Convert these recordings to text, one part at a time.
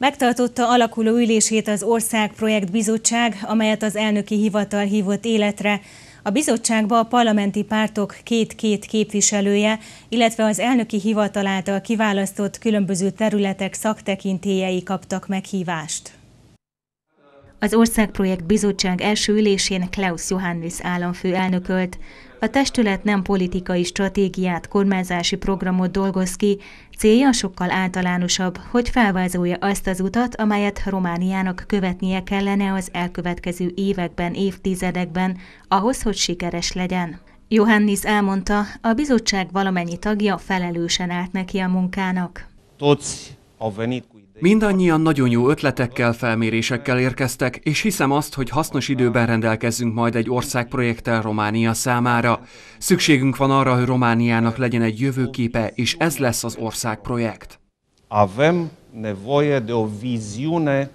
Megtartotta alakuló ülését az Ország Projekt Bizottság, amelyet az elnöki hivatal hívott életre. A bizottságba a parlamenti pártok két-két képviselője, illetve az elnöki hivatal által kiválasztott különböző területek szaktekintélyei kaptak meghívást. Az Országprojekt Bizottság első ülésén Klaus Johannes államfő elnökölt. A testület nem politikai stratégiát, kormányzási programot dolgoz ki, célja sokkal általánosabb, hogy felvázolja azt az utat, amelyet Romániának követnie kellene az elkövetkező években, évtizedekben, ahhoz, hogy sikeres legyen. Johannis elmondta, a bizottság valamennyi tagja felelősen állt neki a munkának. Toți au venit Mindannyian nagyon jó ötletekkel, felmérésekkel érkeztek, és hiszem azt, hogy hasznos időben rendelkezzünk majd egy országprojekttel Románia számára. Szükségünk van arra, hogy Romániának legyen egy jövőképe, és ez lesz az országprojekt. Avem nevoie de o viziune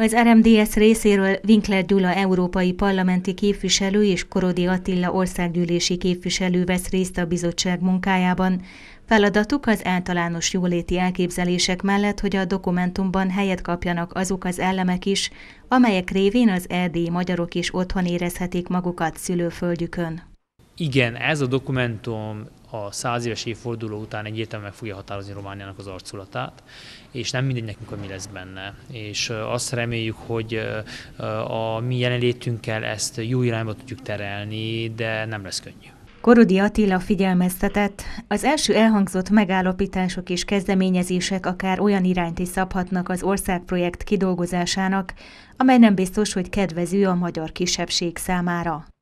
az RMDS részéről Winkler Gyula európai parlamenti képviselő és Korodi Attila országgyűlési képviselő vesz részt a bizottság munkájában. Feladatuk az általános jóléti elképzelések mellett, hogy a dokumentumban helyet kapjanak azok az elemek is, amelyek révén az erdélyi magyarok is otthon érezhetik magukat szülőföldjükön. Igen, ez a dokumentum a száz éves évforduló után egyértelműen meg fogja határozni Romániának az arculatát, és nem mindegy nekünk, hogy mi lesz benne. És azt reméljük, hogy a mi jelenlétünkkel ezt jó irányba tudjuk terelni, de nem lesz könnyű. Korudi Attila figyelmeztetett, az első elhangzott megállapítások és kezdeményezések akár olyan irányt is szabhatnak az országprojekt kidolgozásának, amely nem biztos, hogy kedvező a magyar kisebbség számára.